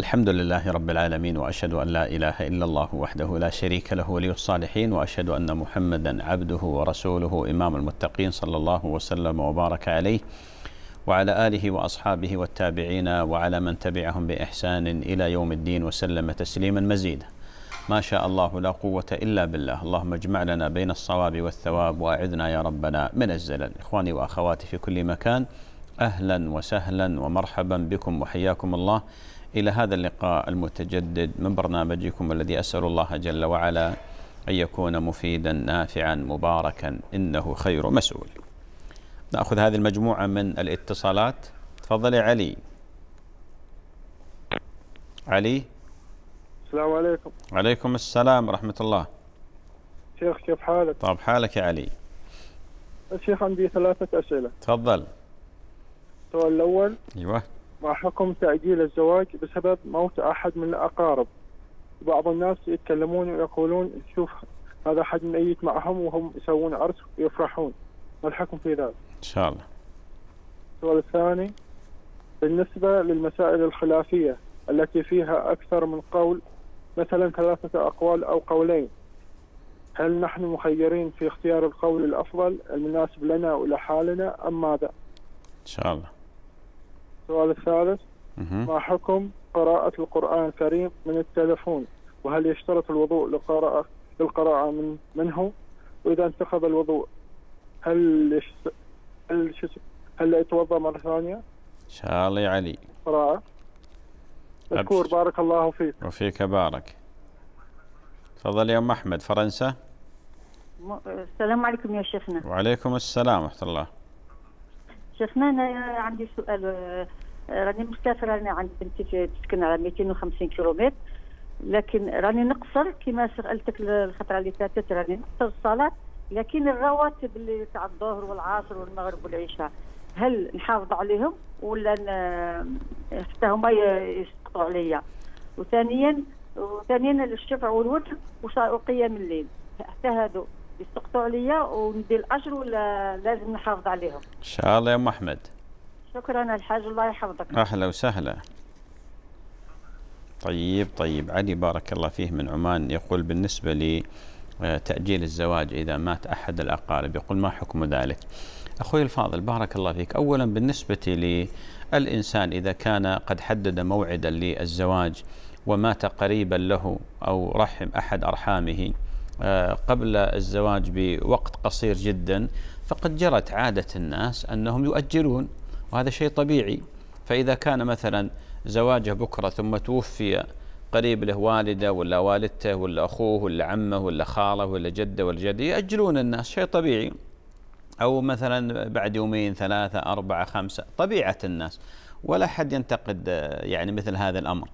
الحمد لله رب العالمين واشهد ان لا اله الا الله وحده لا شريك له ولي الصالحين واشهد ان محمدا عبده ورسوله امام المتقين صلى الله وسلم وبارك عليه وعلى اله واصحابه والتابعين وعلى من تبعهم باحسان الى يوم الدين وسلم تسليما مزيدا. ما شاء الله لا قوه الا بالله، اللهم اجمع لنا بين الصواب والثواب واعذنا يا ربنا من الزلل. اخواني واخواتي في كل مكان اهلا وسهلا ومرحبا بكم وحياكم الله. إلى هذا اللقاء المتجدد من برنامجكم الذي أسأل الله جل وعلا أن يكون مفيدا نافعا مباركا إنه خير مسؤول نأخذ هذه المجموعة من الاتصالات تفضل يا علي علي السلام عليكم عليكم السلام ورحمة الله شيخ كيف حالك؟ طب حالك يا علي الشيخ عندي ثلاثة أسئلة تفضل السؤال الأول أيوه ما حكم تأجيل الزواج بسبب موت أحد من الأقارب بعض الناس يتكلمون ويقولون شوف هذا أحد ميت معهم وهم يسوون عرس ويفرحون ما الحكم في ذلك؟ إن شاء الله السؤال الثاني بالنسبة للمسائل الخلافية التي فيها أكثر من قول مثلا ثلاثة أقوال أو قولين هل نحن مخيرين في اختيار القول الأفضل المناسب لنا ولحالنا أم ماذا؟ إن شاء الله السؤال الثالث ما حكم قراءة القرآن الكريم من التلفون وهل يشترط الوضوء لقراءة للقراءة من منه وإذا انتخب الوضوء هل يشت... هل شس... هل يتوضأ مرة ثانية؟ إن شاء الله يا علي قراءة مشكور بارك الله فيك وفيك بارك تفضل يا أم أحمد فرنسا السلام عليكم يا شيخنا وعليكم السلام ورحمة الله شيخنا انا عندي سؤال آه، راني مسافره انا عند بنتي تسكن على 250 كيلومتر لكن راني نقصر كما سالتك الخطره اللي فاتت راني نقصر الصلاه لكن الرواتب اللي تاع الظهر والعصر والمغرب والعشاء هل نحافظ عليهم ولا حتى هما يسقطوا عليا وثانيا وثانيا الشفع والوتر وقيام الليل حتى هذو يسقطوا عليا وندي الاجر ولا لازم نحافظ عليهم ان شاء الله يا ام احمد شكرا الحاج الله يحفظك اهلا وسهلا طيب طيب علي بارك الله فيه من عمان يقول بالنسبه لي آه، تأجيل الزواج إذا مات أحد الأقارب يقول ما حكم ذلك أخوي الفاضل بارك الله فيك أولا بالنسبة للإنسان إذا كان قد حدد موعدا للزواج ومات قريبا له أو رحم أحد أرحامه آه، قبل الزواج بوقت قصير جدا فقد جرت عادة الناس أنهم يؤجلون وهذا شيء طبيعي فإذا كان مثلا زواجه بكرة ثم توفي قريب له والده ولا والدته ولا اخوه ولا عمه ولا خاله ولا جده ولا جده ياجلون الناس شيء طبيعي او مثلا بعد يومين ثلاثه اربعه خمسه طبيعه الناس ولا حد ينتقد آه، يعني مثل هذا الامر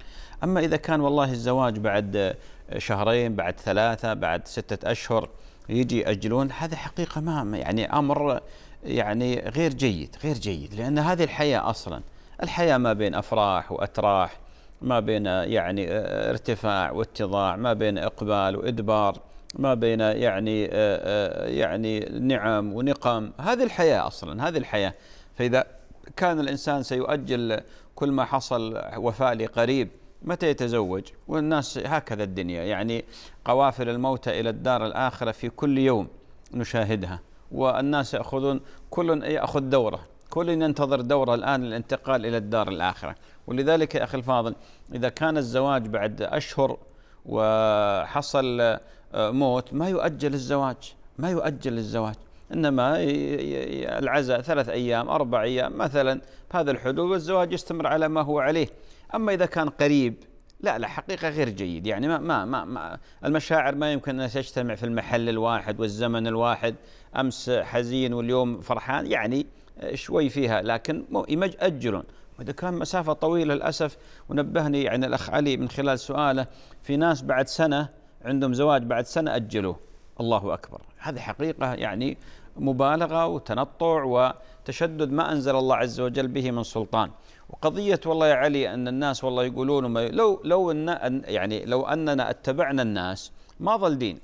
اما اذا كان والله الزواج بعد شهرين بعد ثلاثة بعد ستة أشهر يجي يأجلون هذا حقيقة ما يعني أمر يعني غير جيد غير جيد لأن هذه الحياة أصلا الحياة ما بين أفراح وأتراح ما بين يعني ارتفاع واتضاع ما بين إقبال وإدبار ما بين يعني يعني نعم ونقم هذه الحياة أصلا هذه الحياة فإذا كان الإنسان سيؤجل كل ما حصل وفاء لقريب متى يتزوج والناس هكذا الدنيا يعني قوافل الموتى إلى الدار الآخرة في كل يوم نشاهدها والناس يأخذون كل يأخذ دوره كل ينتظر دوره الآن للانتقال إلى الدار الآخرة ولذلك يا أخي الفاضل إذا كان الزواج بعد أشهر وحصل موت ما يؤجل الزواج ما يؤجل الزواج انما العزاء ثلاث ايام اربع ايام مثلا بهذا الحدود والزواج يستمر على ما هو عليه أما إذا كان قريب لا لا حقيقة غير جيد يعني ما ما ما, المشاعر ما يمكن أن تجتمع في المحل الواحد والزمن الواحد أمس حزين واليوم فرحان يعني شوي فيها لكن اجل وإذا كان مسافة طويلة للأسف ونبهني يعني الأخ علي من خلال سؤاله في ناس بعد سنة عندهم زواج بعد سنة أجلوه الله أكبر هذه حقيقة يعني مبالغة وتنطع وتشدد ما أنزل الله عز وجل به من سلطان وقضية والله يا علي أن الناس والله يقولون ما لو لو أن يعني لو أننا اتبعنا الناس ما ظل دين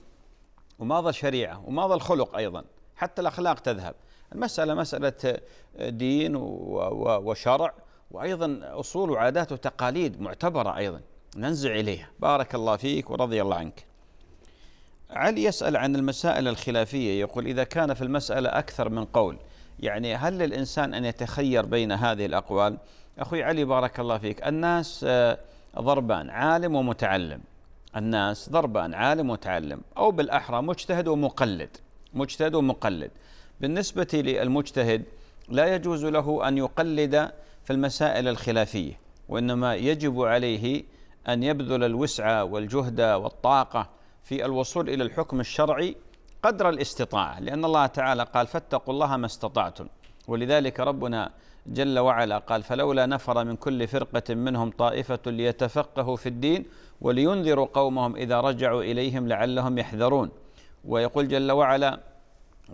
وما ظل شريعة وما ظل خلق أيضا حتى الأخلاق تذهب المسألة مسألة آه، دين وشرع وأيضا أصول وعادات وتقاليد معتبرة أيضا ننزع إليها بارك الله فيك ورضي الله عنك علي يسأل عن المسائل الخلافية يقول إذا كان في المسألة أكثر من قول يعني هل للإنسان أن يتخير بين هذه الأقوال أخوي علي بارك الله فيك الناس آه، ضربان عالم ومتعلم الناس ضربان عالم ومتعلم أو بالأحرى مجتهد ومقلد مجتهد ومقلد بالنسبة للمجتهد لا يجوز له أن يقلد في المسائل الخلافية وإنما يجب عليه أن يبذل الوسع والجهد والطاقة في الوصول إلى الحكم الشرعي قدر الاستطاعة لأن الله تعالى قال فاتقوا الله ما استطعتم ولذلك ربنا جل وعلا قال فلولا نفر من كل فرقة منهم طائفة ليتفقهوا في الدين ولينذروا قومهم إذا رجعوا إليهم لعلهم يحذرون ويقول جل وعلا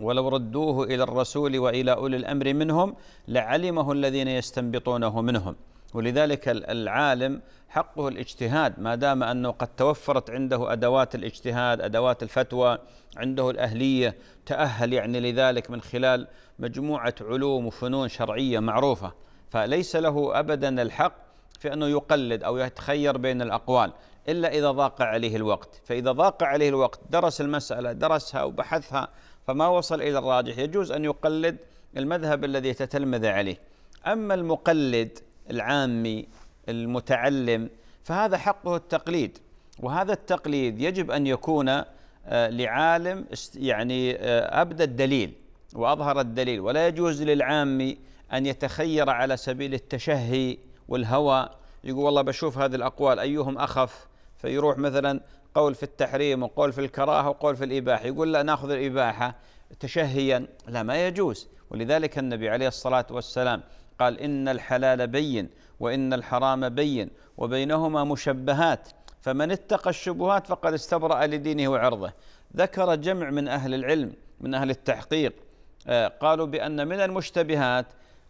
ولو ردوه إلى الرسول وإلى أولي الأمر منهم لعلمه الذين يستنبطونه منهم ولذلك العالم حقه الاجتهاد ما دام انه قد توفرت عنده ادوات الاجتهاد، ادوات الفتوى، عنده الاهليه، تاهل يعني لذلك من خلال مجموعه علوم وفنون شرعيه معروفه، فليس له ابدا الحق في انه يقلد او يتخير بين الاقوال، الا اذا ضاق عليه الوقت، فاذا ضاق عليه الوقت درس المساله، درسها وبحثها فما وصل الى الراجح، يجوز ان يقلد المذهب الذي تتلمذ عليه. اما المقلد العامي المتعلم فهذا حقه التقليد وهذا التقليد يجب ان يكون آه، لعالم يعني آه، ابدى الدليل واظهر الدليل ولا يجوز للعامي ان يتخير على سبيل التشهي والهوى يقول والله بشوف هذه الاقوال ايهم اخف فيروح مثلا قول في التحريم وقول في الكراهه وقول في الاباحه يقول لا ناخذ الاباحه تشهيا لا ما يجوز ولذلك النبي عليه الصلاه والسلام قال إن الحلال بين وإن الحرام بين وبينهما مشبهات فمن اتقى الشبهات فقد استبرأ لدينه وعرضه ذكر جمع من أهل العلم من أهل التحقيق آه، قالوا بأن من المشتبهات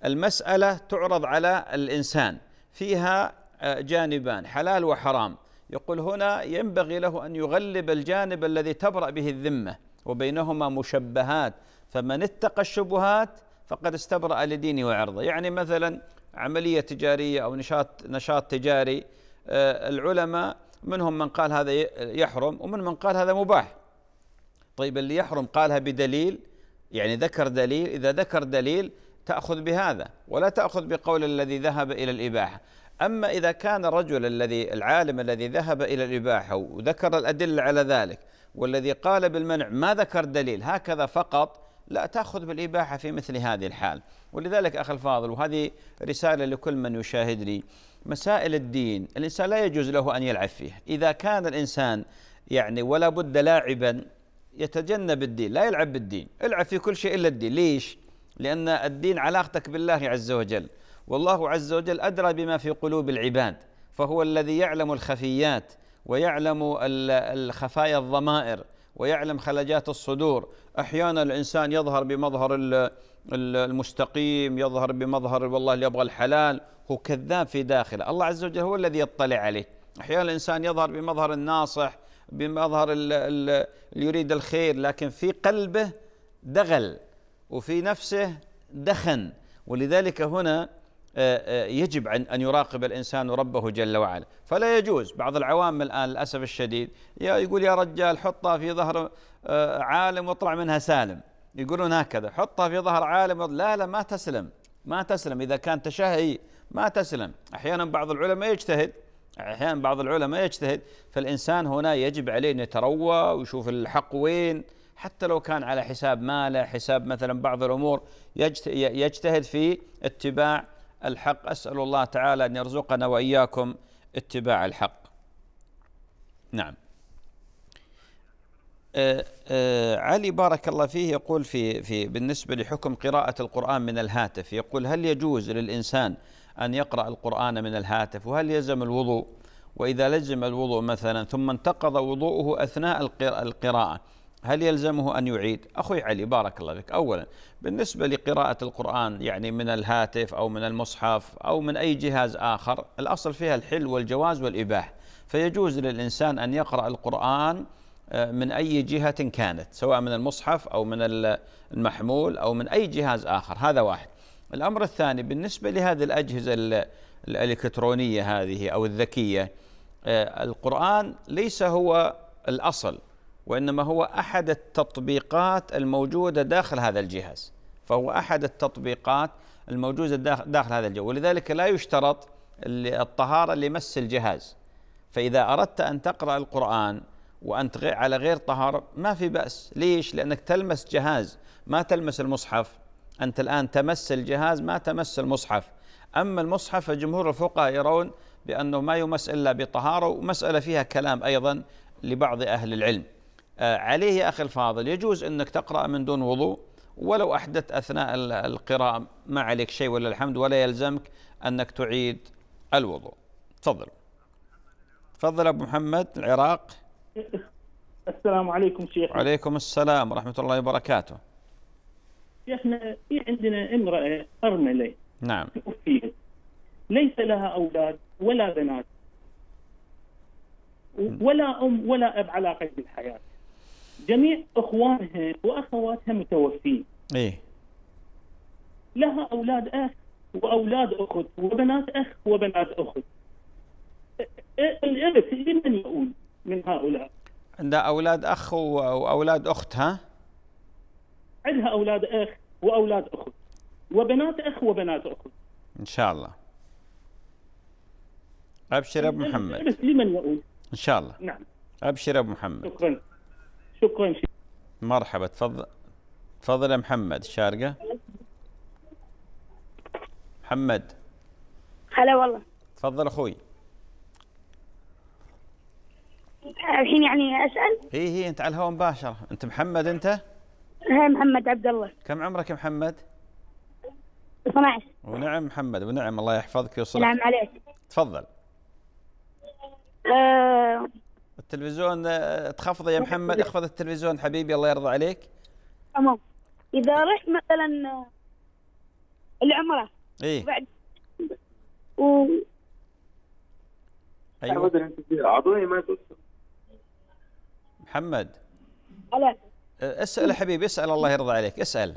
المسألة تعرض على الإنسان فيها آه، جانبان حلال وحرام يقول هنا ينبغي له أن يغلب الجانب الذي تبرأ به الذمة وبينهما مشبهات فمن اتقى الشبهات فقد استبرأ لدينه وعرضه يعني مثلا عملية تجارية أو نشاط نشاط تجاري آه، العلماء منهم من قال هذا يحرم ومن من قال هذا مباح طيب اللي يحرم قالها بدليل يعني ذكر دليل إذا ذكر دليل تأخذ بهذا ولا تأخذ بقول الذي ذهب إلى الإباحة أما إذا كان الرجل الذي العالم الذي ذهب إلى الإباحة وذكر الأدلة على ذلك والذي قال بالمنع ما ذكر دليل هكذا فقط لا تأخذ بالإباحة في مثل هذه الحال ولذلك أخي الفاضل وهذه رسالة لكل من يشاهد لي مسائل الدين الإنسان لا يجوز له أن يلعب فيها إذا كان الإنسان يعني ولا بد لاعبا يتجنب الدين لا يلعب بالدين العب في كل شيء إلا الدين ليش؟ لأن الدين علاقتك بالله عز وجل والله عز وجل أدرى بما في قلوب العباد فهو الذي يعلم الخفيات ويعلم الخفايا الضمائر ويعلم خلجات الصدور أحيانا الإنسان يظهر بمظهر المستقيم يظهر بمظهر والله اللي يبغى الحلال هو كذاب في داخله الله عز وجل هو الذي يطلع عليه أحيانا الإنسان يظهر بمظهر الناصح بمظهر اللي يريد الخير لكن في قلبه دغل وفي نفسه دخن ولذلك هنا آه، آه، يجب أن يراقب الإنسان ربه جل وعلا فلا يجوز بعض العوام الآن للأسف الشديد يقول يا رجال حطها في ظهر آه، عالم واطلع منها سالم يقولون هكذا حطها في ظهر عالم لا لا ما تسلم ما تسلم إذا كان تشهي ما تسلم أحيانا بعض العلماء يجتهد أحيانا بعض العلماء يجتهد فالإنسان هنا يجب عليه أن يتروى ويشوف الحق وين حتى لو كان على حساب ماله حساب مثلا بعض الأمور يجتهد في اتباع الحق أسأل الله تعالى أن يرزقنا وإياكم اتباع الحق نعم آآ أه، آآ أه، علي بارك الله فيه يقول في في بالنسبه لحكم قراءه القران من الهاتف يقول هل يجوز للانسان ان يقرا القران من الهاتف وهل يلزم الوضوء واذا لزم الوضوء مثلا ثم انتقض وضوءه اثناء القراءه هل يلزمه أن يعيد؟ أخوي علي بارك الله فيك أولا بالنسبة لقراءة القرآن يعني من الهاتف أو من المصحف أو من أي جهاز آخر الأصل فيها الحل والجواز والإباحة فيجوز للإنسان أن يقرأ القرآن آه، من أي جهة كانت سواء من المصحف أو من المحمول أو من أي جهاز آخر هذا واحد الأمر الثاني بالنسبة لهذه الأجهزة الإلكترونية هذه أو الذكية آه، القرآن ليس هو الأصل وإنما هو أحد التطبيقات الموجودة داخل هذا الجهاز فهو أحد التطبيقات الموجودة داخل هذا الجهاز ولذلك لا يشترط الطهارة لمس الجهاز فإذا أردت أن تقرأ القرآن وأنت على غير طهارة ما في بأس ليش؟ لأنك تلمس جهاز ما تلمس المصحف أنت الآن تمس الجهاز ما تمس المصحف أما المصحف فجمهور الفقهاء يرون بأنه ما يمس إلا بطهارة ومسألة فيها كلام أيضا لبعض أهل العلم آه، عليه يا أخي الفاضل يجوز أنك تقرأ من دون وضوء ولو أحدث أثناء القراءة ما عليك شيء ولا الحمد ولا يلزمك أنك تعيد الوضوء تفضل تفضل أبو محمد العراق السلام عليكم شيخ وعليكم السلام ورحمة الله وبركاته شيخنا في عندنا امرأة أرملة نعم ليس لها أولاد ولا بنات ولا أم ولا أب على قيد الحياة جميع اخوانها واخواتها متوفين. ايه لها اولاد اخ واولاد اخت وبنات اخ وبنات اخت. الارث لمن يؤول من هؤلاء؟ عندها اولاد اخ واولاد اخت ها؟ عندها اولاد اخ واولاد اخت وبنات اخ وبنات اخت. ان شاء الله. ابشر ابو محمد. لمن يؤول؟ ان شاء الله. نعم. ابشر ابو محمد. شكرا. شكرا مرحبا تفضل تفضل يا محمد الشارقة محمد هلا والله تفضل اخوي الحين يعني اسال؟ هي هي انت على الهواء مباشرة، انت محمد انت؟ ايه محمد عبد الله كم عمرك يا محمد؟ 12 ونعم محمد ونعم الله يحفظك ويصلحك نعم عليك تفضل أه التلفزيون آه، تخفض يا محمد اخفض التلفزيون حبيبي الله يرضى عليك تمام اذا رحت مثلا آه، العمره اي بعد و ايوه اعطوني ما محمد هلا آه، اسال حبيبي اسال الله يرضى عليك اسال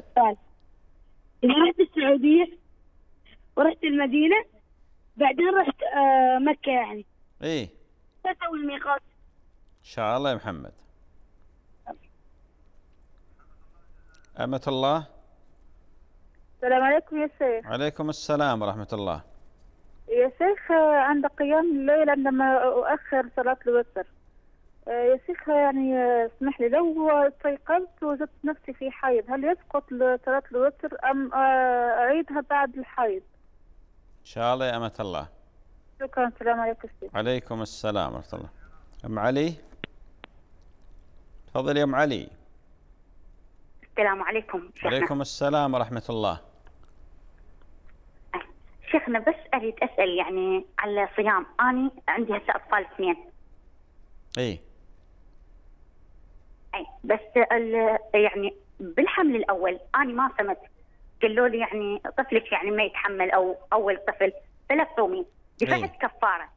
اذا رحت السعوديه ورحت المدينه بعدين رحت مكه يعني ايه اسوي الميقات شاء الله يا محمد أمة الله السلام عليكم يا شيخ عليكم السلام ورحمة الله يا شيخ عند قيام الليل عندما أؤخر صلاة الوتر يا شيخ يعني اسمح لي لو استيقظت وجدت نفسي في حيض هل يسقط صلاة الوتر أم أعيدها بعد الحيض؟ إن شاء الله يا أمة الله شكرا السلام عليكم السلام ورحمة الله أم علي تفضل يا ام علي السلام عليكم شيخنا عليكم السلام ورحمه الله شيخنا بس اريد اسال يعني على الصيام اني عندي هسه اطفال اثنين اي اي بس يعني بالحمل الاول اني ما صمت قالوا لي يعني طفلك يعني ما يتحمل او اول طفل فلا تصومين دفعت كفاره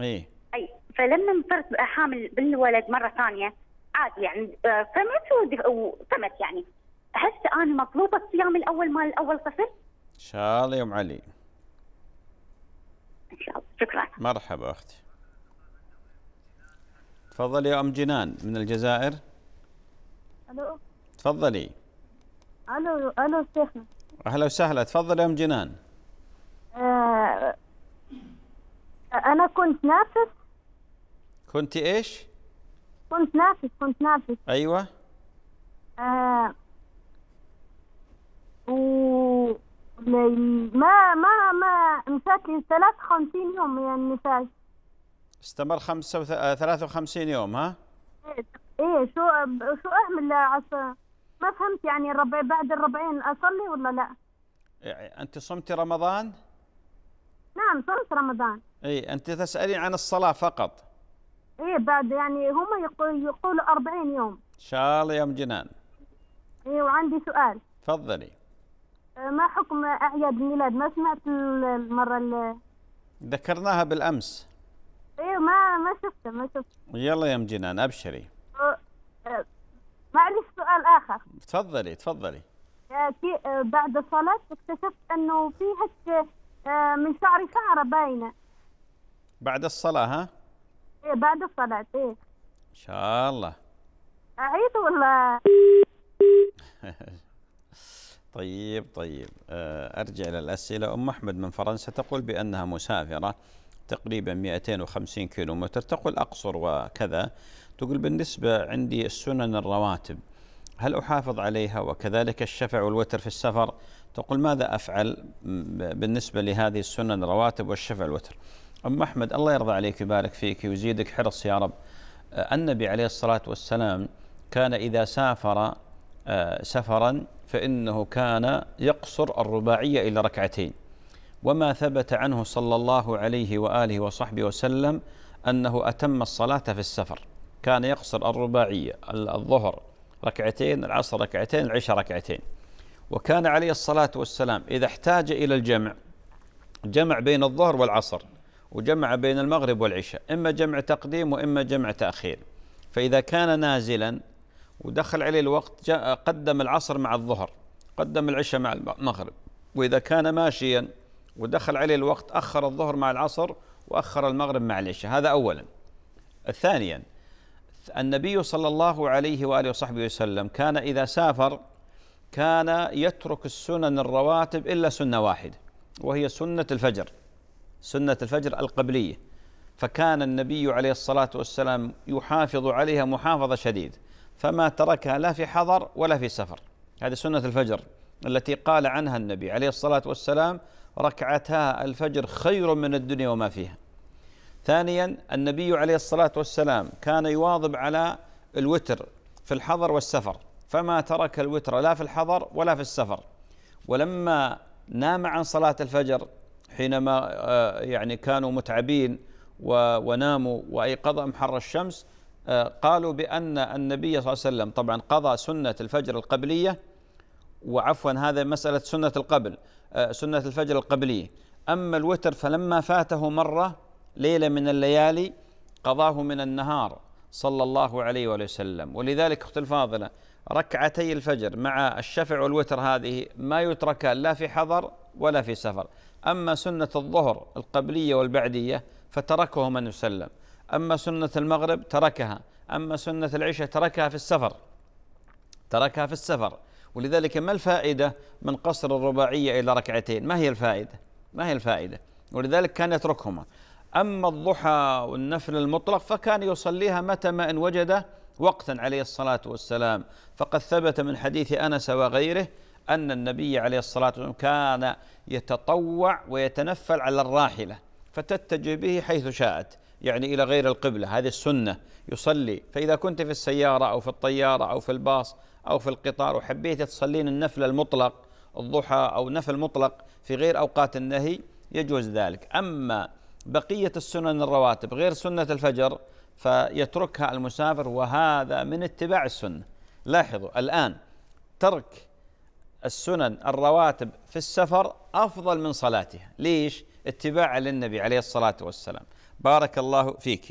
اي اي فلما صرت حامل بالولد مره ثانيه عادي يعني آه، فهمت وفهمت يعني هسه انا مطلوبه الصيام الاول مال الاول طفل ان شاء الله يا ام علي ان شاء الله شكرا مرحبا اختي تفضلي يا ام جنان من الجزائر الو تفضلي الو الو شيخنا اهلا وسهلا تفضلي يا ام جنان آه انا كنت نافس كنت ايش؟ كنت نافس كنت نافس ايوه آه و ما ما ما مشات لي 53 يوم يعني النتاج استمر 53 آه، يوم ها؟ ايه, إيه، شو شو اعمل عسى ما فهمت يعني الربع بعد الربعين اصلي ولا لا؟ يعني انت صمتي رمضان؟ نعم صمت رمضان اي انت تسالين عن الصلاه فقط ايه بعد يعني هم يقولوا 40 يوم ان شاء الله يا ام جنان ايه وعندي سؤال تفضلي آه، ما حكم اعياد الميلاد ما سمعت المره اللي ذكرناها بالامس ايه ما ما شفته ما شفته يلا يا ام جنان ابشري آه، آه، معلش سؤال اخر تفضلي تفضلي في بعد الصلاه اكتشفت انه في هيك من شعري شعره باينه بعد الصلاه ها إيه بعد الصلاة إيه إن شاء الله أعيد ولا طيب طيب آه، أرجع إلى الأسئلة أم أحمد من فرنسا تقول بأنها مسافرة تقريبا 250 كيلو متر تقول أقصر وكذا تقول بالنسبة عندي السنن الرواتب هل أحافظ عليها وكذلك الشفع والوتر في السفر تقول ماذا أفعل بالنسبة لهذه السنن الرواتب والشفع والوتر أم أحمد الله يرضى عليك ويبارك فيك ويزيدك حرص يا رب آه، النبي عليه الصلاة والسلام كان إذا سافر آه، سفرا فإنه كان يقصر الرباعية إلى ركعتين وما ثبت عنه صلى الله عليه وآله وصحبه وسلم أنه أتم الصلاة في السفر كان يقصر الرباعية الظهر ركعتين العصر ركعتين العشاء ركعتين وكان عليه الصلاة والسلام إذا احتاج إلى الجمع جمع بين الظهر والعصر وجمع بين المغرب والعشاء إما جمع تقديم وإما جمع تأخير فإذا كان نازلا ودخل عليه الوقت جاء قدم العصر مع الظهر قدم العشاء مع المغرب وإذا كان ماشيا ودخل عليه الوقت أخر الظهر مع العصر وأخر المغرب مع العشاء هذا أولا ثانيا النبي صلى الله عليه وآله وصحبه وسلم كان إذا سافر كان يترك السنن الرواتب إلا سنة واحدة وهي سنة الفجر سنة الفجر القبلية فكان النبي عليه الصلاة والسلام يحافظ عليها محافظة شديدة فما تركها لا في حضر ولا في سفر هذه سنة الفجر التي قال عنها النبي عليه الصلاة والسلام ركعتها الفجر خير من الدنيا وما فيها ثانيا النبي عليه الصلاة والسلام كان يواظب على الوتر في الحضر والسفر فما ترك الوتر لا في الحضر ولا في السفر ولما نام عن صلاة الفجر حينما آه، يعني كانوا متعبين وناموا وأيقظهم حر الشمس آه، قالوا بأن النبي صلى الله عليه وسلم طبعا قضى سنة الفجر القبلية وعفوا هذا مسألة سنة القبل آه، سنة الفجر القبلية أما الوتر فلما فاته مرة ليلة من الليالي قضاه من النهار صلى الله عليه وآله وسلم ولذلك أخت الفاضلة ركعتي الفجر مع الشفع والوتر هذه ما يتركان لا في حضر ولا في سفر أما سنة الظهر القبلية والبعدية فتركه من يسلم أما سنة المغرب تركها أما سنة العشاء تركها في السفر تركها في السفر ولذلك ما الفائدة من قصر الرباعية إلى ركعتين ما هي الفائدة ما هي الفائدة ولذلك كان يتركهما أما الضحى والنفل المطلق فكان يصليها متى ما إن وجد وقتا عليه الصلاة والسلام فقد ثبت من حديث أنس وغيره أن النبي عليه الصلاة والسلام كان يتطوع ويتنفل على الراحلة فتتجه به حيث شاءت يعني إلى غير القبلة هذه السنة يصلي فإذا كنت في السيارة أو في الطيارة أو في الباص أو في القطار وحبيت تصلين النفل المطلق الضحى أو نفل مطلق في غير أوقات النهي يجوز ذلك أما بقية السنن الرواتب غير سنة الفجر فيتركها المسافر وهذا من اتباع السنة لاحظوا الآن ترك السنن الرواتب في السفر أفضل من صلاتها ليش؟ اتباعا للنبي عليه الصلاة والسلام بارك الله فيك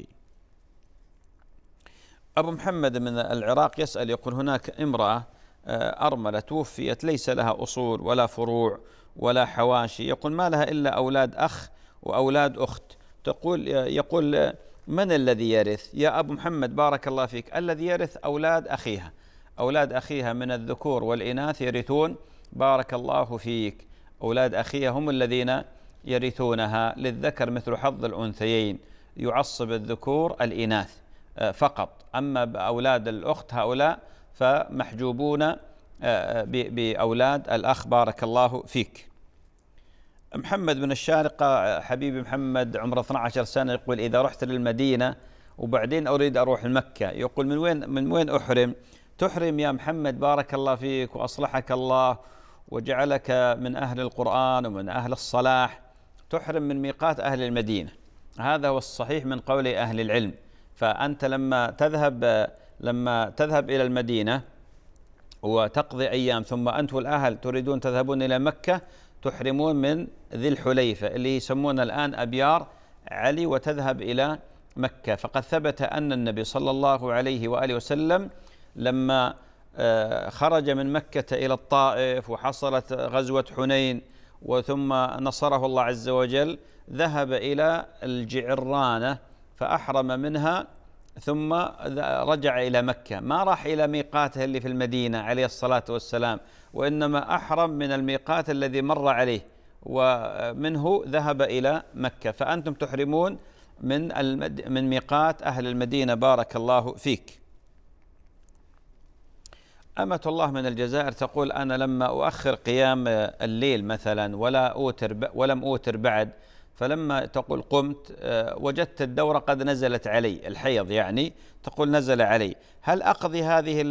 أبو محمد من العراق يسأل يقول هناك امرأة آه، أرملة توفيت ليس لها أصول ولا فروع ولا حواشي يقول ما لها إلا أولاد أخ وأولاد أخت تقول يقول من الذي يرث يا أبو محمد بارك الله فيك الذي يرث أولاد أخيها أولاد أخيها من الذكور والإناث يرثون بارك الله فيك أولاد أخيها هم الذين يرثونها للذكر مثل حظ الأنثيين يعصب الذكور الإناث آه، فقط أما بأولاد الأخت هؤلاء فمحجوبون آه، بأولاد الأخ بارك الله فيك محمد بن الشارقة آه، حبيبي محمد عمره 12 سنة يقول إذا رحت للمدينة وبعدين أريد أروح لمكة يقول من وين من وين أحرم تحرم يا محمد بارك الله فيك واصلحك الله وجعلك من اهل القران ومن اهل الصلاح تحرم من ميقات اهل المدينه هذا هو الصحيح من قول اهل العلم فانت لما تذهب لما تذهب الى المدينه وتقضي ايام ثم انت والاهل تريدون تذهبون الى مكه تحرمون من ذي الحليفه اللي يسمون الان ابيار علي وتذهب الى مكه فقد ثبت ان النبي صلى الله عليه واله وسلم لما آه، خرج من مكة إلى الطائف وحصلت غزوة حنين وثم نصره الله عز وجل ذهب إلى الجعرانة فأحرم منها ثم رجع إلى مكة ما راح إلى ميقاته اللي في المدينة عليه الصلاة والسلام وإنما أحرم من الميقات الذي مر عليه ومنه ذهب إلى مكة فأنتم تحرمون من من ميقات أهل المدينة بارك الله فيك أمة الله من الجزائر تقول أنا لما أؤخر قيام الليل مثلا ولا أوتر ولم أوتر بعد فلما تقول قمت آه، وجدت الدورة قد نزلت علي الحيض يعني تقول نزل علي هل أقضي هذه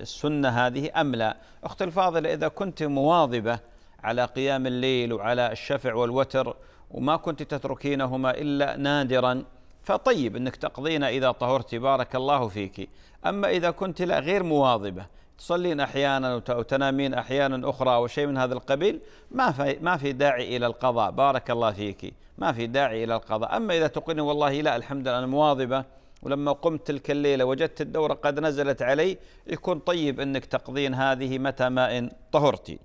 السنة هذه أم لا أخت الفاضلة إذا كنت مواظبة على قيام الليل وعلى الشفع والوتر وما كنت تتركينهما إلا نادرا فطيب انك تقضين اذا طهرت بارك الله فيك اما اذا كنت لا غير مواظبه تصلين احيانا وتنامين احيانا اخرى او شيء من هذا القبيل ما في ما في داعي الى القضاء بارك الله فيك ما في داعي الى القضاء اما اذا تقولين والله لا الحمد لله انا مواظبه ولما قمت تلك الليله وجدت الدوره قد نزلت علي يكون طيب انك تقضين هذه متى ما ان طهرتي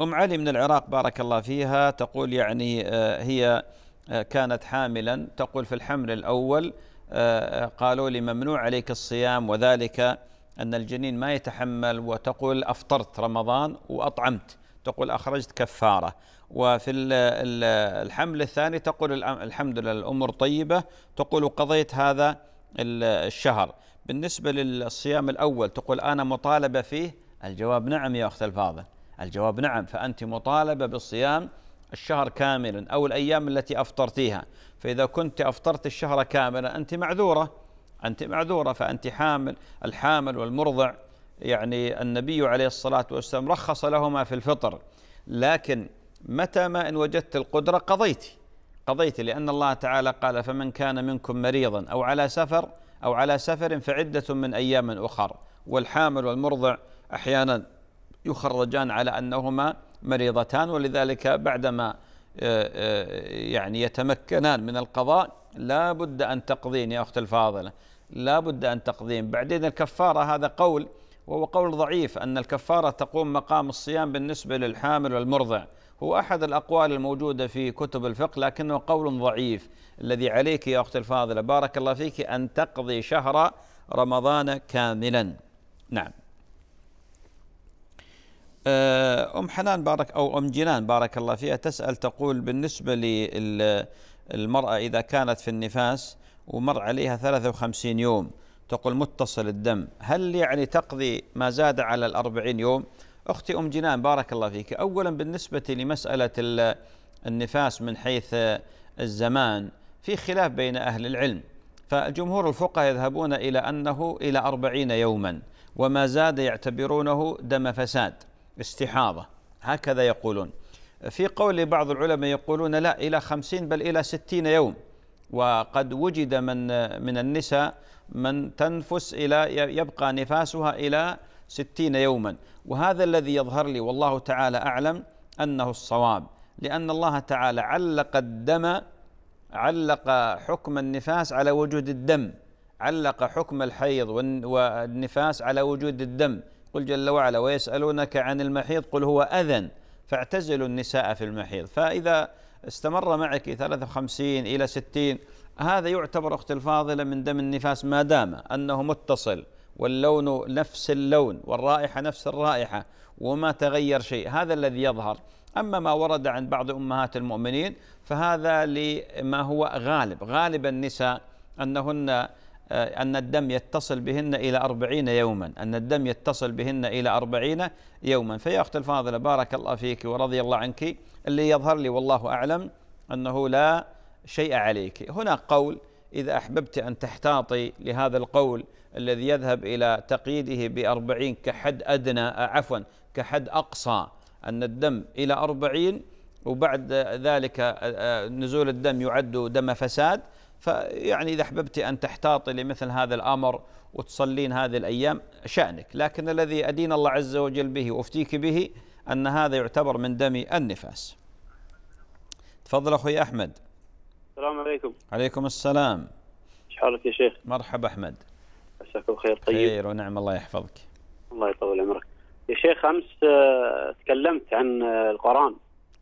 ام علي من العراق بارك الله فيها تقول يعني آه، هي آه، كانت حاملا تقول في الحمل الأول آه، آه، قالوا لي ممنوع عليك الصيام وذلك أن الجنين ما يتحمل وتقول أفطرت رمضان وأطعمت تقول أخرجت كفارة وفي الحمل الثاني تقول الحمد لله الأمور طيبة تقول قضيت هذا الشهر بالنسبة للصيام الأول تقول أنا مطالبة فيه الجواب نعم يا أخت الفاضل الجواب نعم فأنت مطالبة بالصيام الشهر كاملا أو الأيام التي أفطرتيها فإذا كنت أفطرت الشهر كاملا أنت معذورة أنت معذورة فأنت حامل الحامل والمرضع يعني النبي عليه الصلاة والسلام رخص لهما في الفطر لكن متى ما إن وجدت القدرة قضيت قضيت لأن الله تعالى قال فمن كان منكم مريضا أو على سفر أو على سفر فعدة من أيام أخر والحامل والمرضع أحيانا يخرجان على أنهما مريضتان ولذلك بعدما آه، آه، يعني يتمكنان من القضاء لا بد أن تقضين يا أخت الفاضلة لا بد أن تقضين بعدين الكفارة هذا قول وهو قول ضعيف أن الكفارة تقوم مقام الصيام بالنسبة للحامل والمرضع هو أحد الأقوال الموجودة في كتب الفقه لكنه قول ضعيف الذي عليك يا أخت الفاضلة بارك الله فيك أن تقضي شهر رمضان كاملا نعم آه، أم حنان بارك أو أم جنان بارك الله فيها تسأل تقول بالنسبة للمرأة إذا كانت في النفاس ومر عليها 53 يوم تقول متصل الدم هل يعني تقضي ما زاد على الأربعين يوم أختي أم جنان بارك الله فيك أولا بالنسبة لمسألة النفاس من حيث الزمان في خلاف بين أهل العلم فجمهور الفقهاء يذهبون إلى أنه إلى أربعين يوما وما زاد يعتبرونه دم فساد استحاضة هكذا يقولون في قول بعض العلماء يقولون لا إلى خمسين بل إلى ستين يوم وقد وجد من من النساء من تنفس إلى يبقى نفاسها إلى ستين يوما وهذا الذي يظهر لي والله تعالى أعلم أنه الصواب لأن الله تعالى علق الدم علق حكم النفاس على وجود الدم علق حكم الحيض والنفاس على وجود الدم يقول جل وعلا ويسألونك عن المحيض قل هو أذى فاعتزلوا النساء في المحيض فإذا استمر معك 53 إلى 60 هذا يعتبر أخت الفاضلة من دم النفاس ما دام أنه متصل واللون نفس اللون والرائحة نفس الرائحة وما تغير شيء هذا الذي يظهر أما ما ورد عن بعض أمهات المؤمنين فهذا لما هو غالب غالب النساء أنهن آه، أن الدم يتصل بهن إلى أربعين يوما أن الدم يتصل بهن إلى أربعين يوما فيا أخت الفاضلة بارك الله فيك ورضي الله عنك اللي يظهر لي والله أعلم أنه لا شيء عليك هنا قول إذا أحببت أن تحتاطي لهذا القول الذي يذهب إلى تقييده بأربعين كحد أدنى آه، عفوا كحد أقصى أن الدم إلى أربعين وبعد ذلك آه، نزول الدم يعد دم فساد فيعني إذا أحببت أن تحتاطي لمثل هذا الأمر وتصلين هذه الأيام شأنك لكن الذي أدين الله عز وجل به وأفتيك به أن هذا يعتبر من دم النفاس تفضل أخوي أحمد السلام عليكم عليكم السلام حالك يا شيخ مرحبا أحمد مساك بخير طيب خير ونعم الله يحفظك الله يطول عمرك يا شيخ أمس آه، تكلمت عن آه، القرآن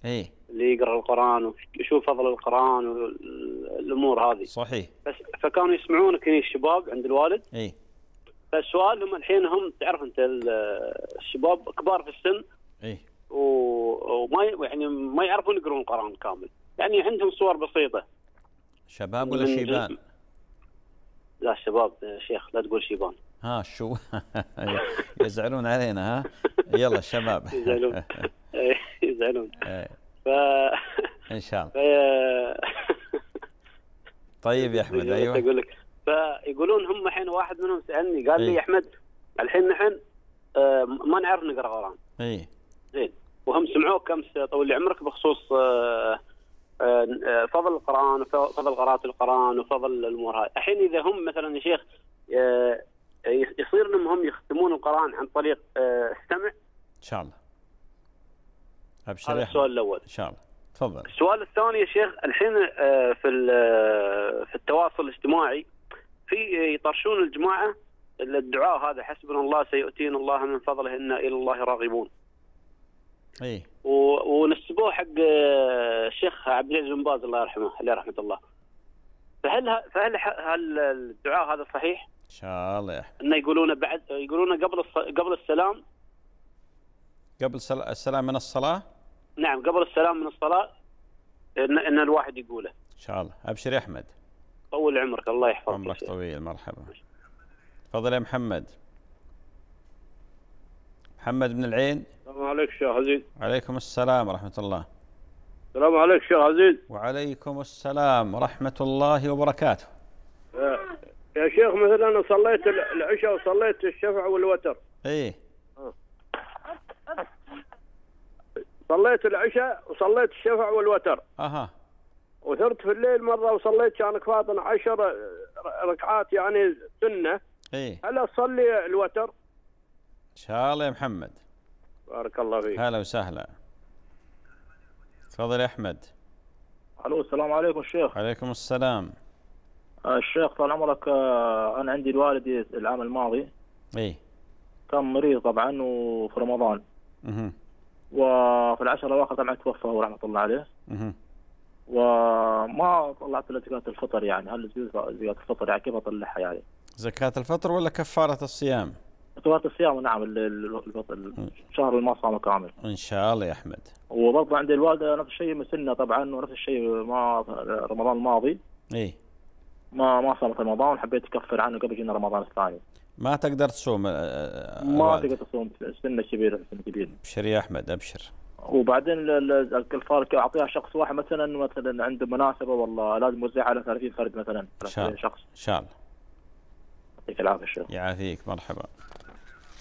إيه اللي يقرا القران ويشوف فضل القران والامور هذه صحيح بس فكانوا يسمعون كني الشباب عند الوالد اي فالسؤال هم الحين هم تعرف انت الشباب كبار في السن اي وما يعني ما يعرفون يقرون القران كامل يعني عندهم صور بسيطه شباب ولا شيبان؟ لا شباب شيخ لا تقول شيبان ها شو يزعلون علينا ها يلا شباب يزعلون يزعلون ف ان شاء الله ف... طيب يا احمد ايوه اقول لك فيقولون هم الحين واحد منهم سالني قال لي يا إيه. احمد الحين نحن آه، ما نعرف نقرا قران اي زين إيه. وهم سمعوك امس طول عمرك بخصوص آه، آه، فضل القران وفضل قراءه القران وفضل الامور هذه، الحين اذا هم مثلا يا شيخ يصير انهم هم يختمون القران عن طريق السمع ان شاء الله ابشر هذا السؤال الاول ان شاء الله تفضل السؤال الثاني يا شيخ الحين آه، في آه، في التواصل الاجتماعي في آه، يطرشون الجماعه الدعاء هذا حسبنا الله سيؤتينا الله من فضله انا الى الله راغبون. اي ونسبوه حق الشيخ عبد العزيز بن باز الله يرحمه عليه رحمه الله. فهل فهل هل الدعاء هذا صحيح؟ ان شاء الله انه يقولونه بعد يقولونه قبل قبل السلام قبل السلام من الصلاه؟ نعم قبل السلام من الصلاة إن, إن الواحد يقوله إن شاء الله أبشر يا أحمد طول عمرك الله يحفظك عمرك طويل مرحبا تفضل يا محمد محمد بن العين السلام عليك شيخ عزيز وعليكم السلام ورحمة الله السلام عليك شيخ عزيز وعليكم السلام ورحمة الله وبركاته آه، يا شيخ مثلا أنا صليت العشاء وصليت الشفع والوتر ايه صليت العشاء وصليت الشفع والوتر اها وثرت في الليل مره وصليت كانك فاطن عشر ركعات يعني سنه اي هل اصلي الوتر؟ ان شاء الله يا محمد بارك الله فيك هلا وسهلا تفضل يا احمد الو السلام عليكم الشيخ عليكم السلام الشيخ طال عمرك آه، انا عندي الوالد العام الماضي اي كان مريض طبعا وفي رمضان اها وفي العشر الاواخر طبعا توفى هو رحمه الله عليه. وما طلعت الا زكاه الفطر يعني هل زكاه الفطر يعني كيف اطلعها يعني؟ زكاه الفطر ولا كفاره الصيام؟ كفاره الصيام نعم الشهر اللي ما صامه كامل. ان شاء الله يا احمد. وبرضه عندي الوالده نفس الشيء مسنه طبعا ونفس الشيء ما رمضان الماضي. ايه ما ما صامت رمضان وحبيت اكفر عنه قبل جينا رمضان الثاني. ما تقدر تصوم آه، آه، آه، ما تقدر تصوم سنه كبيره سنه كبيره ابشر يا احمد ابشر وبعدين الفارق اعطيها شخص واحد مثلا مثلا عنده مناسبه والله لازم اوزعها على 30 فرد مثلا 30 شخص ان شاء الله يعطيك العافيه الشيخ يعافيك مرحبا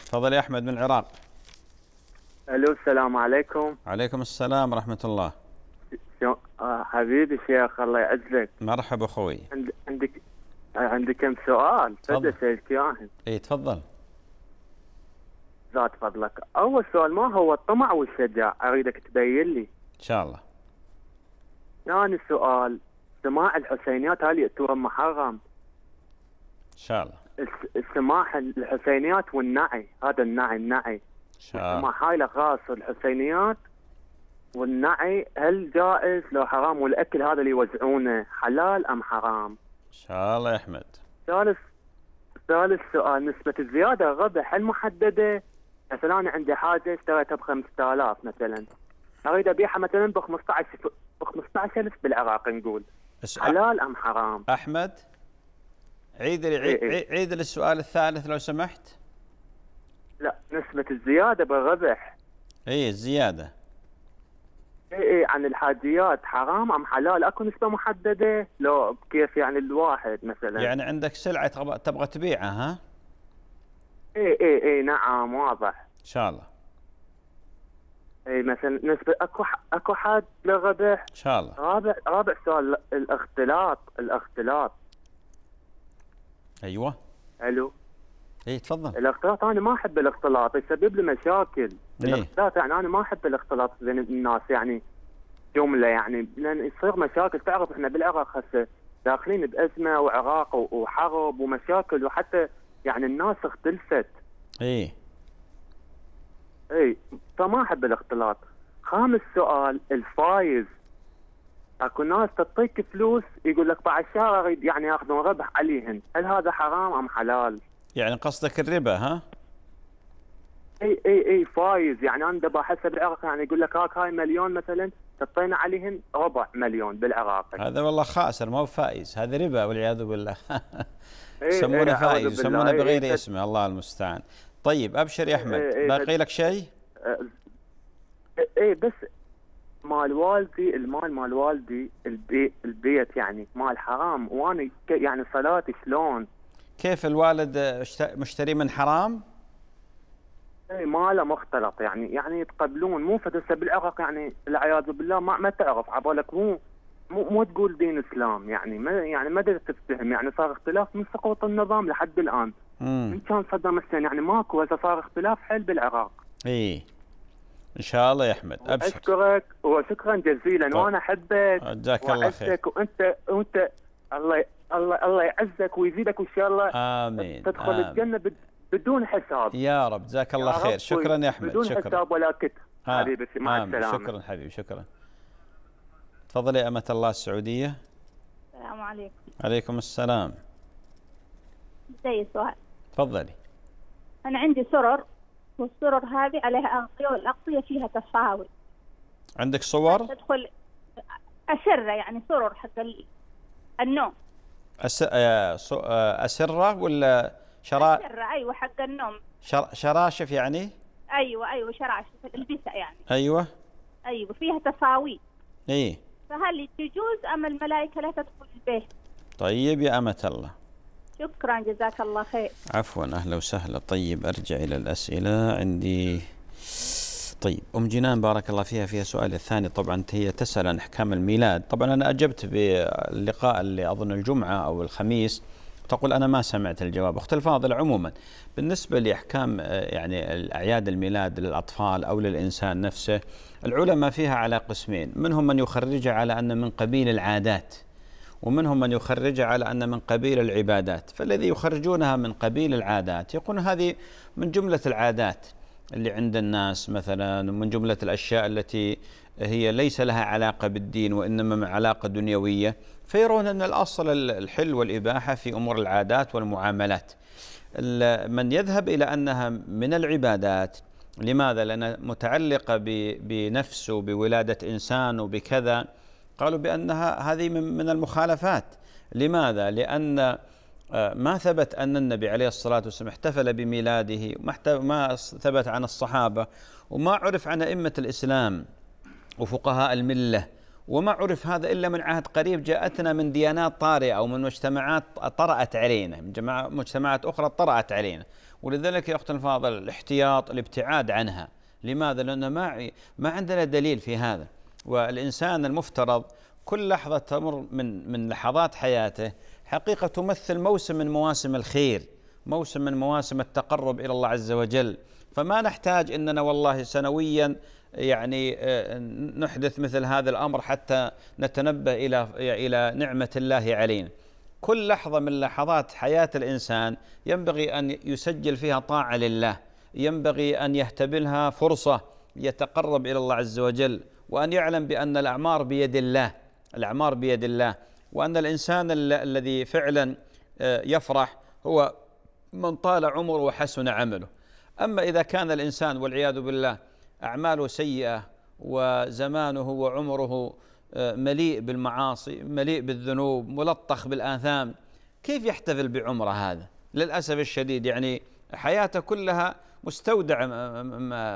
تفضل يا احمد من العراق الو السلام عليكم عليكم السلام ورحمه الله حبيبي شيخ الله يعزك مرحبا اخوي عندك آه، عندي كم سؤال تفضل سالك اياهم اي تفضل ذات فضلك اول سؤال ما هو الطمع والشجاع اريدك تبين لي ان شاء الله ثاني سؤال سماع الحسينيات هل يأتون محرم ان شاء الله السماح الحسينيات والنعي هذا النعي النعي ان شاء الله السماح هاي الاغراض الحسينيات والنعي هل جائز لو حرام والاكل هذا اللي يوزعونه حلال ام حرام؟ شاء الله يا احمد ثالث ثالث سؤال نسبة الزيادة الربح المحددة مثلا أنا عندي حاجة اشتريتها ب 5000 مثلا أريد أبيعها مثلا ب 15 ب 15000 بالعراق نقول حلال أم حرام؟ أحمد عيد لي عيد, إيه،, إيه. عيد السؤال الثالث لو سمحت لا نسبة الزيادة بالربح اي الزيادة اي إيه، عن الحاجيات حرام ام حلال اكو نسبه محدده لو كيف يعني الواحد مثلا يعني عندك سلعه تبغى تبغى تبيعها ها اي اي اي نعم واضح ان شاء الله اي مثلا نسبه اكو اكو حد للربح ان شاء الله رابع رابع سؤال الاختلاط الاختلاط ايوه الو اي تفضل الاختلاط انا ما احب الاختلاط يسبب لي مشاكل إيه؟ الاختلاط يعني انا ما احب الاختلاط بين الناس يعني جمله يعني لان يصير مشاكل تعرف احنا بالعراق هسه داخلين بازمه وعراق وحرب ومشاكل وحتى يعني الناس اختلفت اي اي فما احب الاختلاط خامس سؤال الفايز اكو ناس تعطيك فلوس يقول لك بعد شهر اريد يعني ياخذون ربح عليهن، هل هذا حرام ام حلال؟ يعني قصدك الربا ها؟ اي اي اي فايز يعني انا دابا حسب العراق يعني يقول لك هاك هاي مليون مثلا تعطينا عليهن ربع مليون بالعراق هذا والله خاسر ما هو فائز هذا ربا والعياذ بالله يسمونه إيه فائز يسمونه بغير إيه اسمه الله المستعان طيب ابشر يا احمد إيه باقي لك شيء؟ اي بس مال والدي المال مال والدي البيت يعني مال حرام وانا يعني صلاتي شلون كيف الوالد مشتري من حرام؟ اي ماله مختلط يعني يعني يتقبلون مو هسه بالعراق يعني العياذ بالله ما ما تعرف عبالك مو مو مو تقول دين اسلام يعني ما يعني ما تفتهم يعني صار اختلاف من سقوط النظام لحد الان من كان صدام حسين يعني ماكو هسه صار اختلاف حل بالعراق اي ان شاء الله يا احمد ابشر اشكرك وشكرا جزيلا طيب. وانا احبك جزاك الله خير وانت وانت الله الله الله يعزك ويزيدك وان شاء الله امين تدخل آمين. الجنه بدون حساب يا رب جزاك الله خير شكرا يا احمد بدون شكرا بدون حساب ولا كتب آه، حبيبي مع السلامه شكرا حبيبي شكرا تفضلي يا امه الله السعوديه السلام عليكم عليكم السلام زي سؤال تفضلي انا عندي سرر والسرر هذه عليها اغطيه والاغطيه فيها تفاوي عندك صور تدخل أسرة يعني سرر حق النوم آه، آه، أسرة ولا شرا أسرة أيوة حق النوم شر... شراشف يعني؟ أيوة أيوة شراشف البسة يعني أيوة أيوة فيها تصاوي إيه فهل تجوز أم الملائكة لا تدخل البيت؟ طيب يا أمة الله شكرا جزاك الله خير عفوا أهلا وسهلا طيب أرجع إلى الأسئلة عندي طيب أم جنان بارك الله فيها فيها سؤال الثاني طبعا هي تسأل عن أحكام الميلاد طبعا أنا أجبت باللقاء اللي أظن الجمعة أو الخميس تقول أنا ما سمعت الجواب أخت الفاضلة عموما بالنسبة لأحكام يعني اعياد الميلاد للأطفال أو للإنسان نفسه العلماء فيها على قسمين منهم من يخرجها على أن من قبيل العادات ومنهم من يخرجها على أن من قبيل العبادات فالذي يخرجونها من قبيل العادات يقولون هذه من جملة العادات اللي عند الناس مثلا من جملة الأشياء التي هي ليس لها علاقة بالدين وإنما علاقة دنيوية فيرون أن الأصل الحل والإباحة في أمور العادات والمعاملات من يذهب إلى أنها من العبادات لماذا؟ لأنها متعلقة بنفسه بولادة إنسان وبكذا قالوا بأنها هذه من المخالفات لماذا؟ لأن آه، ما ثبت أن النبي عليه الصلاة والسلام احتفل بميلاده ما ثبت عن الصحابة وما عرف عن أئمة الإسلام وفقهاء الملة وما عرف هذا إلا من عهد قريب جاءتنا من ديانات طارئة أو من مجتمعات طرأت علينا من مجتمعات أخرى طرأت علينا ولذلك يا أخت الفاضل الاحتياط الابتعاد عنها لماذا؟ لأن ما, ما عندنا دليل في هذا والإنسان المفترض كل لحظة تمر من, من لحظات حياته حقيقة تمثل موسم من مواسم الخير موسم من مواسم التقرب إلى الله عز وجل فما نحتاج أننا والله سنويا يعني آه، نحدث مثل هذا الأمر حتى نتنبه إلى إلى نعمة الله علينا كل لحظة من لحظات حياة الإنسان ينبغي أن يسجل فيها طاعة لله ينبغي أن يهتبلها فرصة يتقرب إلى الله عز وجل وأن يعلم بأن الأعمار بيد الله الأعمار بيد الله وأن الإنسان الذي فعلا آه، يفرح هو من طال عمره وحسن عمله أما إذا كان الإنسان والعياذ بالله أعماله سيئة وزمانه وعمره آه، مليء بالمعاصي مليء بالذنوب ملطخ بالآثام كيف يحتفل بعمره هذا للأسف الشديد يعني حياته كلها مستودع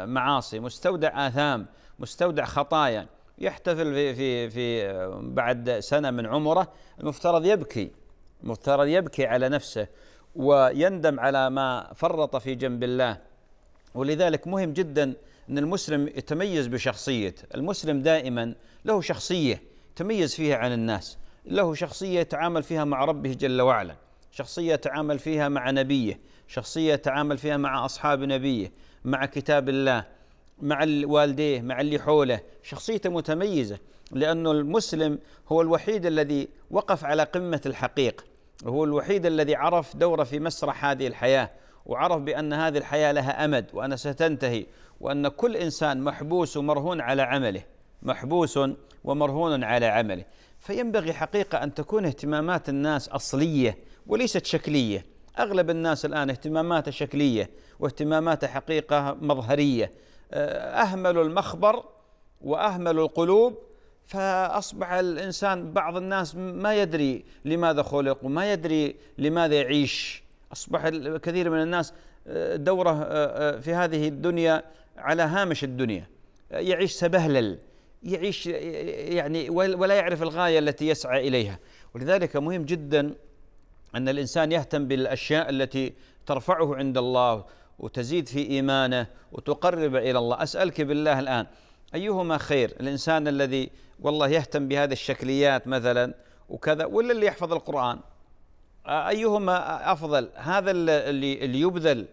معاصي مستودع آثام مستودع خطايا يحتفل في في في آه، بعد سنه من عمره المفترض يبكي المفترض يبكي على نفسه ويندم على ما فرط في جنب الله ولذلك مهم جدا ان المسلم يتميز بشخصيته المسلم دائما له شخصيه تميز فيها عن الناس له شخصيه يتعامل فيها مع ربه جل وعلا شخصيه يتعامل فيها مع نبيه شخصيه يتعامل فيها مع اصحاب نبيه مع كتاب الله مع والديه مع اللي حوله شخصيته متميزة لأن المسلم هو الوحيد الذي وقف على قمة الحقيقة هو الوحيد الذي عرف دوره في مسرح هذه الحياة وعرف بأن هذه الحياة لها أمد وأنها ستنتهي وأن كل إنسان محبوس ومرهون على عمله محبوس ومرهون على عمله فينبغي حقيقة أن تكون اهتمامات الناس أصلية وليست شكلية أغلب الناس الآن اهتماماته شكلية واهتماماته حقيقة مظهرية آه، أهملوا المخبر وأهملوا القلوب فأصبح الإنسان بعض الناس ما يدري لماذا خلق وما يدري لماذا يعيش أصبح كثير من الناس آه، دوره آه، في هذه الدنيا على هامش الدنيا يعيش سبهلل يعيش يعني ولا يعرف الغاية التي يسعى إليها ولذلك مهم جدا أن الإنسان يهتم بالأشياء التي ترفعه عند الله وتزيد في إيمانه وتقرب إلى الله أسألك بالله الآن أيهما خير الإنسان الذي والله يهتم بهذه الشكليات مثلا وكذا ولا اللي يحفظ القرآن أيهما أفضل هذا اللي, اللي يبذل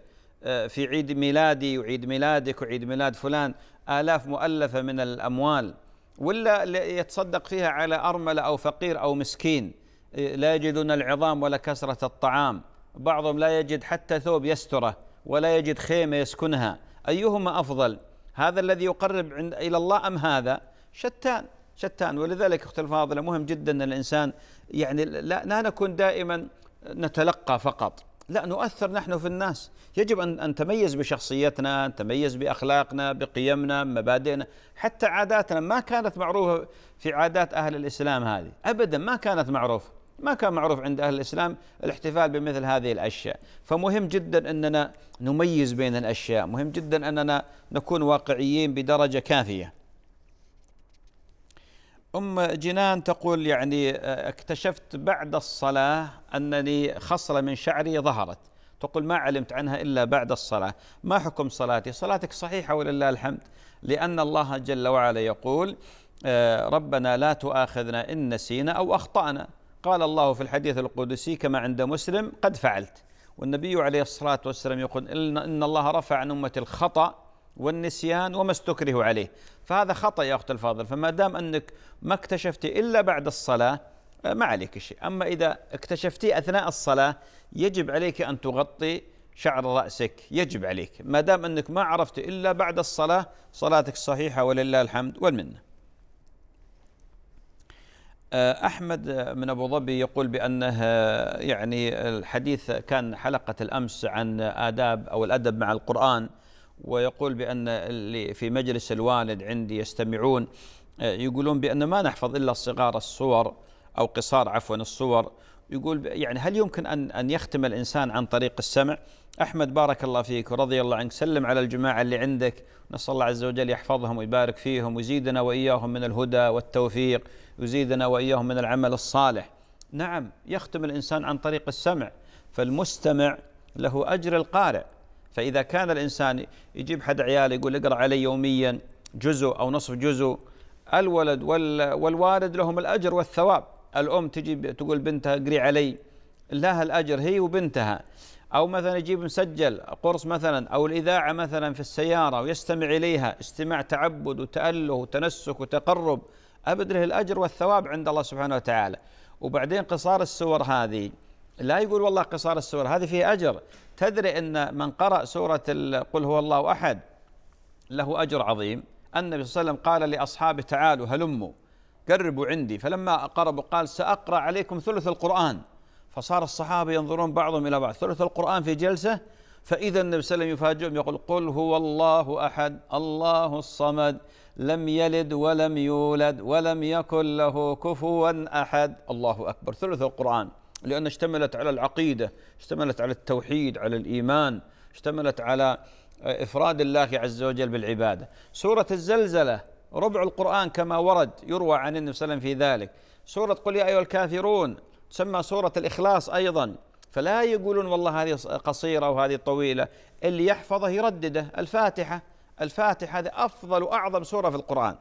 في عيد ميلادي وعيد ميلادك وعيد ميلاد فلان آلاف مؤلفة من الأموال ولا يتصدق فيها على أرملة أو فقير أو مسكين لا يجدون العظام ولا كسرة الطعام بعضهم لا يجد حتى ثوب يستره ولا يجد خيمة يسكنها أيهما أفضل هذا الذي يقرب عند إلى الله أم هذا شتان شتان ولذلك اخت الفاضله مهم جدا ان الانسان يعني لا, لا نكون دائما نتلقى فقط لا نؤثر نحن في الناس يجب ان نتميز بشخصيتنا نتميز باخلاقنا بقيمنا مبادئنا حتى عاداتنا ما كانت معروفه في عادات اهل الاسلام هذه ابدا ما كانت معروفه ما كان معروف عند أهل الإسلام الاحتفال بمثل هذه الأشياء فمهم جدا أننا نميز بين الأشياء مهم جدا أننا نكون واقعيين بدرجة كافية أم جنان تقول يعني آه، اكتشفت بعد الصلاة أنني خصلة من شعري ظهرت تقول ما علمت عنها إلا بعد الصلاة ما حكم صلاتي صلاتك صحيحة ولله الحمد لأن الله جل وعلا يقول آه، ربنا لا تؤاخذنا إن نسينا أو أخطأنا قال الله في الحديث القدسي كما عند مسلم قد فعلت والنبي عليه الصلاة والسلام يقول إن الله رفع عن أمة الخطأ والنسيان وما استكرهوا عليه فهذا خطأ يا أخت الفاضل فما دام أنك ما اكتشفت إلا بعد الصلاة آه، ما عليك شيء أما إذا اكتشفتي أثناء الصلاة يجب عليك أن تغطي شعر رأسك يجب عليك ما دام أنك ما عرفت إلا بعد الصلاة صلاتك صحيحة ولله الحمد والمنه آه، أحمد من أبو ظبي يقول بانه آه، يعني الحديث كان حلقة الأمس عن آداب أو الأدب مع القرآن ويقول بأن اللي في مجلس الوالد عندي يستمعون آه، يقولون بأن ما نحفظ إلا صغار الصور أو قصار عفوا الصور يقول يعني هل يمكن ان ان يختم الانسان عن طريق السمع؟ احمد بارك الله فيك ورضي الله عنك سلم على الجماعه اللي عندك نسال الله عز وجل يحفظهم ويبارك فيهم ويزيدنا واياهم من الهدى والتوفيق ويزيدنا واياهم من العمل الصالح. نعم يختم الانسان عن طريق السمع فالمستمع له اجر القارئ فاذا كان الانسان يجيب حد عياله يقول اقرا علي يوميا جزء او نصف جزء الولد والوالد لهم الاجر والثواب الأم تجي تقول بنتها اقري علي لها الأجر هي وبنتها أو مثلا يجيب مسجل قرص مثلا أو الإذاعة مثلا في السيارة ويستمع إليها استماع تعبد وتأله وتنسك وتقرب أبد له الأجر والثواب عند الله سبحانه وتعالى وبعدين قصار السور هذه لا يقول والله قصار السور هذه فيها أجر تدري أن من قرأ سورة قل هو الله أحد له أجر عظيم النبي صلى الله عليه وسلم قال لأصحابه تعالوا هلموا قربوا عندي فلما قربوا قال سأقرأ عليكم ثلث القرآن فصار الصحابة ينظرون بعضهم إلى بعض ثلث القرآن في جلسة فإذا النبي صلى الله عليه وسلم يفاجئهم يقول قل هو الله أحد الله الصمد لم يلد ولم يولد ولم يكن له كفوا أحد الله أكبر ثلث القرآن لأن اشتملت على العقيدة اشتملت على التوحيد على الإيمان اشتملت على إفراد الله عز وجل بالعبادة سورة الزلزلة ربع القرآن كما ورد يروى عن النبي صلى الله عليه وسلم في ذلك سورة قل يا أيها الكافرون تسمى سورة الإخلاص أيضا فلا يقولون والله هذه قصيرة وهذه طويلة اللي يحفظه يردده الفاتحة الفاتحة هذه أفضل وأعظم سورة في القرآن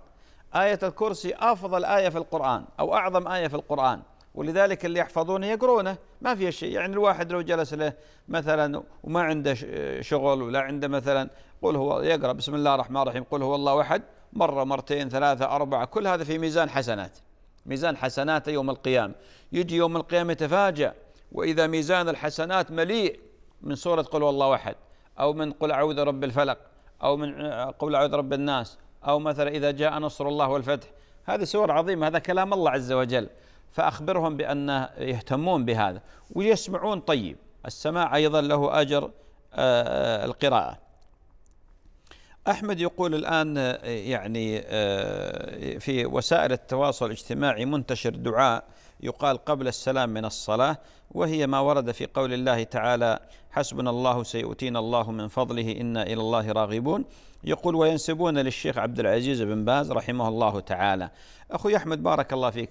آية الكرسي أفضل آية في القرآن أو أعظم آية في القرآن ولذلك اللي يحفظونه يقرونه ما فيه شيء يعني الواحد لو جلس له مثلا وما عنده شغل ولا عنده مثلا قل هو يقرأ بسم الله الرحمن الرحيم قل هو الله أحد مرة مرتين ثلاثة أربعة كل هذا في ميزان حسنات ميزان حسنات يوم القيامة يجي يوم القيامة يتفاجأ وإذا ميزان الحسنات مليء من سورة قل والله أحد أو من قل أعوذ رب الفلق أو من قل أعوذ رب الناس أو مثلا إذا جاء نصر الله والفتح هذه سور عظيمة هذا كلام الله عز وجل فأخبرهم بأن يهتمون بهذا ويسمعون طيب السماع أيضا له أجر آه، القراءة أحمد يقول الآن يعني آه، في وسائل التواصل الاجتماعي منتشر دعاء يقال قبل السلام من الصلاة وهي ما ورد في قول الله تعالى حسبنا الله سيؤتينا الله من فضله إنا إلى الله راغبون يقول وينسبون للشيخ عبد العزيز بن باز رحمه الله تعالى أخوي أحمد بارك الله فيك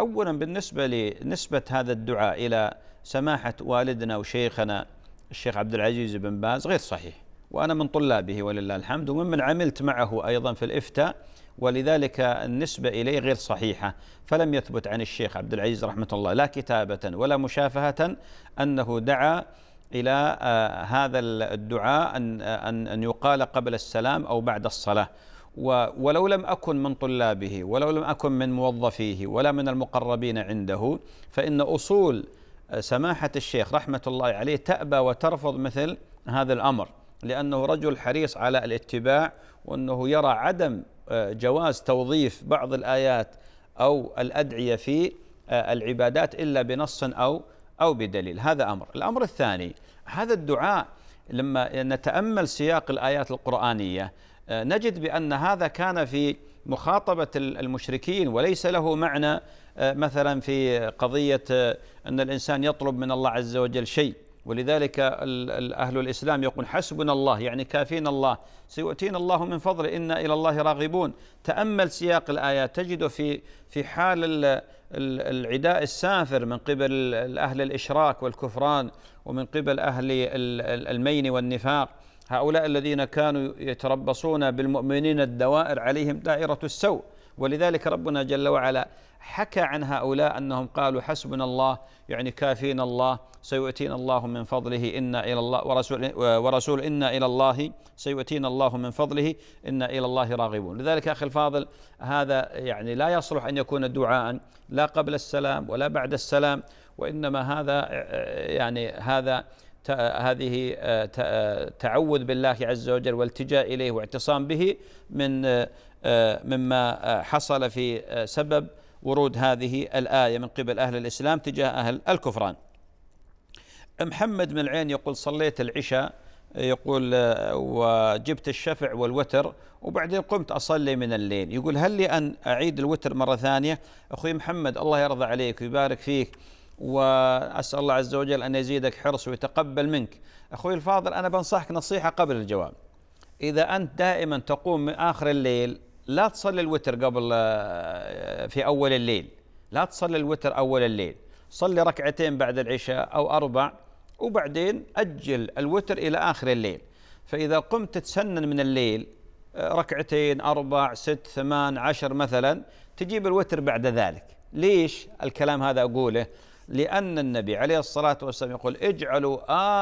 أولا بالنسبة لنسبة هذا الدعاء إلى سماحة والدنا وشيخنا الشيخ عبد العزيز بن باز غير صحيح وأنا من طلابه ولله الحمد وممن عملت معه أيضا في الإفتاء ولذلك النسبة إليه غير صحيحة فلم يثبت عن الشيخ عبد العزيز رحمة الله لا كتابة ولا مشافهة أنه دعا إلى آه، هذا الدعاء أن, آه، أن, أن يقال قبل السلام أو بعد الصلاة ولو لم أكن من طلابه ولو لم أكن من موظفيه ولا من المقربين عنده فإن أصول آه، سماحة الشيخ رحمة الله عليه تأبى وترفض مثل هذا الأمر لأنه رجل حريص على الاتباع وأنه يرى عدم آه، جواز توظيف بعض الآيات أو الأدعية في آه، العبادات إلا بنص أو أو بدليل هذا أمر الأمر الثاني هذا الدعاء لما نتأمل سياق الآيات القرآنية آه، نجد بأن هذا كان في مخاطبة المشركين وليس له معنى مثلا في قضية أن الإنسان يطلب من الله عز وجل شيء ولذلك أهل الإسلام يقول حسبنا الله يعني كافينا الله سيؤتينا الله من فضل إنا إلى الله راغبون تأمل سياق الآيات تجد في في حال العداء السافر من قبل أهل الإشراك والكفران ومن قبل أهل المين والنفاق هؤلاء الذين كانوا يتربصون بالمؤمنين الدوائر عليهم دائرة السوء ولذلك ربنا جل وعلا حكى عن هؤلاء انهم قالوا حسبنا الله يعني كافينا الله سيؤتينا الله من فضله انا الى الله ورسول ورسول انا الى الله سيؤتينا الله من فضله انا الى الله راغبون، لذلك اخي الفاضل هذا يعني لا يصلح ان يكون دعاء لا قبل السلام ولا بعد السلام وانما هذا يعني هذا هذه تعوذ بالله عز وجل والتجاء اليه واعتصام به من آه، مما آه، حصل في آه، سبب ورود هذه الآية من قبل أهل الإسلام تجاه أهل الكفران محمد من العين يقول صليت العشاء يقول وجبت الشفع والوتر وبعدين قمت أصلي من الليل يقول هل لي أن أعيد الوتر مرة ثانية أخوي محمد الله يرضى عليك ويبارك فيك وأسأل الله عز وجل أن يزيدك حرص ويتقبل منك أخوي الفاضل أنا بنصحك نصيحة قبل الجواب إذا أنت دائما تقوم من آخر الليل لا تصلي الوتر قبل آه، في أول الليل لا تصلي الوتر أول الليل صلي ركعتين بعد العشاء أو أربع وبعدين أجل الوتر إلى آخر الليل فإذا قمت تتسنن من الليل آه، ركعتين أربع ست ثمان عشر مثلا تجيب الوتر بعد ذلك ليش الكلام هذا أقوله لأن النبي عليه الصلاة والسلام يقول اجعلوا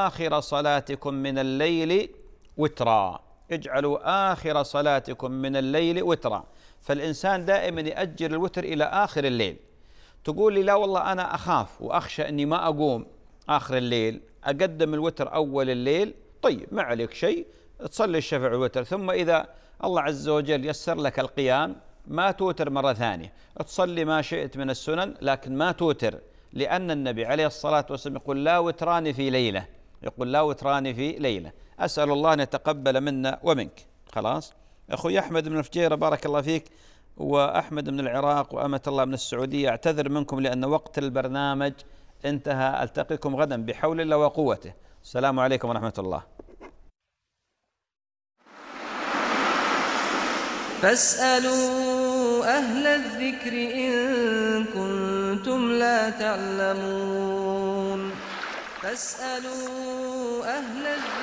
آخر صلاتكم من الليل وترا اجعلوا آخر صلاتكم من الليل وترا فالإنسان دائما يأجر الوتر إلى آخر الليل تقول لي لا والله أنا أخاف وأخشى أني ما أقوم آخر الليل أقدم الوتر أول الليل طيب ما عليك شيء تصلي الشفع والوتر ثم إذا الله عز وجل يسر لك القيام ما توتر مرة ثانية تصلي ما شئت من السنن لكن ما توتر لأن النبي عليه الصلاة والسلام يقول لا وتران في ليلة يقول لا وتران في ليلة أسأل الله أن يتقبل منا ومنك خلاص أخوي أحمد من الفجيرة بارك الله فيك وأحمد من العراق وأمة الله من السعودية أعتذر منكم لأن وقت البرنامج انتهى ألتقيكم غدا بحول الله وقوته السلام عليكم ورحمة الله فاسألوا أهل الذكر إن كنتم لا تعلمون فاسألوا أهل الذكر